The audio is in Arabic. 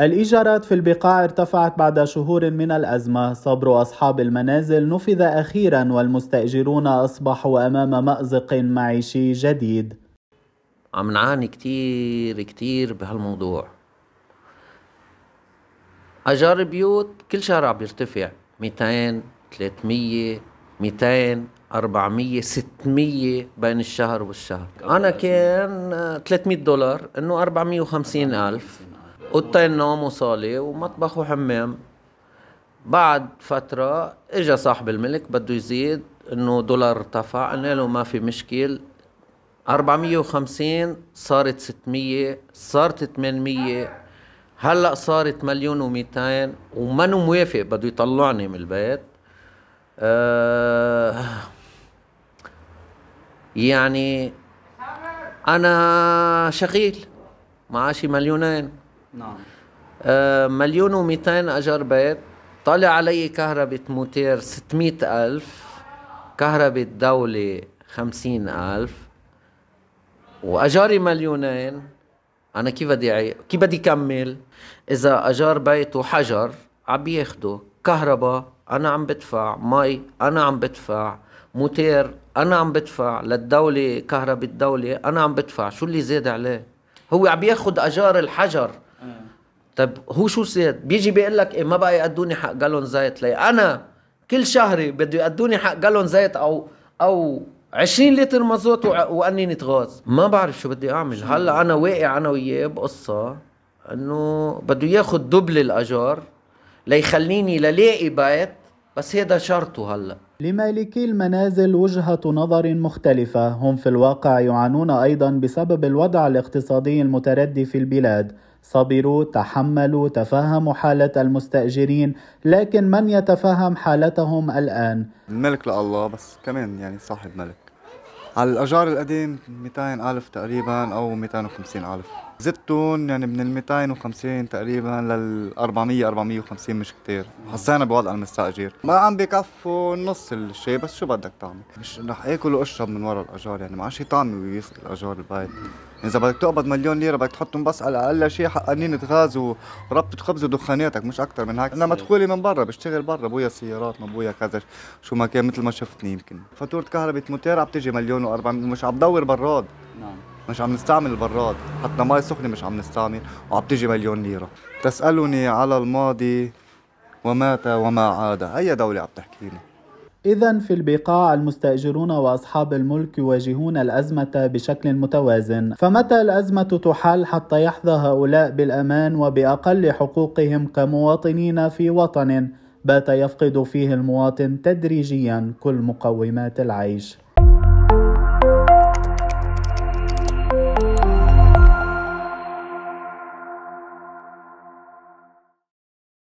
الإيجارات في البقاع ارتفعت بعد شهور من الأزمة صبر أصحاب المنازل نفذ أخيرا والمستأجرون أصبحوا أمام مأزق معيشي جديد عم نعاني كتير كتير بهالموضوع أجار بيوت كل شهر عم يرتفع 200 300 200 400 600 بين الشهر والشهر أنا كان 300 دولار إنه 450 ألف اوضتين نوم وصاله ومطبخ وحمام بعد فترة اجى صاحب الملك بده يزيد انه دولار ارتفع قلنا له ما في مشكل 450 صارت 600 صارت 800 هلا صارت مليون و200 وما موافق بده يطلعني من البيت آه، يعني انا شغيل معاشي مليونين نعم آه، مليون و200 اجر بيت طلع علي كهرباء موتير 600 ألف كهرباء الدولة 50 ألف وأجاري مليونين أنا كيف بدي كيف بدي كمل إذا أجار بيت وحجر عم بياخذوا كهرباء أنا عم بدفع مي أنا عم بدفع موتير أنا عم بدفع للدولة كهرباء الدولة أنا عم بدفع شو اللي زاد عليه هو عم بياخذ أجار الحجر طيب هو شو سيد بيجي بيقول لك إيه ما بقى يقدوني حق جالون زيت لي انا كل شهري بده يقدوني حق جالون زيت او او 20 لتر مازوت وقنينة غاز ما بعرف شو بدي اعمل هلا انا واقع انا وياه بقصه انه بده ياخذ دبل الاجار ليخليني للاقي بيت بس هيدا شرطه هلا لمالكي المنازل وجهة نظر مختلفة هم في الواقع يعانون أيضا بسبب الوضع الاقتصادي المتردي في البلاد صبروا تحملوا تفهموا حالة المستأجرين لكن من يتفهم حالتهم الآن الملك لله بس كمان يعني صاحب ملك على الأجار القديم 200 ألف تقريبا أو 250 ألف زدتهم يعني من ال 250 تقريبا لل 400 450 مش كثير حسينا بوضع المستاجر ما عم بكفوا نص الشيء بس شو بدك تعمل مش رح اكل واشرب من ورا الاجار يعني ما عادش طعمي ويسقي الاجار البيت اذا بدك تقبض مليون ليره بدك تحطهم بس على اقل شيء حقنينة غاز وربطة خبز ودخاناتك مش اكثر من هيك انا مدخولي من برا بشتغل برا بويا سيارات ما بويا كذا شو ما كان مثل ما شفتني يمكن فاتوره كهرباء موتير عم تجي مليون و400 مش عم بدور براد مش عم نستعمل البراد حتى مي سخنه مش عم نستعمل وعم تجي مليون ليره تسالني على الماضي ومات وما عاد اي دوله عم تحكيني إذا في البقاع المستأجرون وأصحاب الملك يواجهون الأزمة بشكل متوازن، فمتى الأزمة تحل حتى يحظى هؤلاء بالأمان وبأقل حقوقهم كمواطنين في وطن بات يفقد فيه المواطن تدريجيا كل مقومات العيش.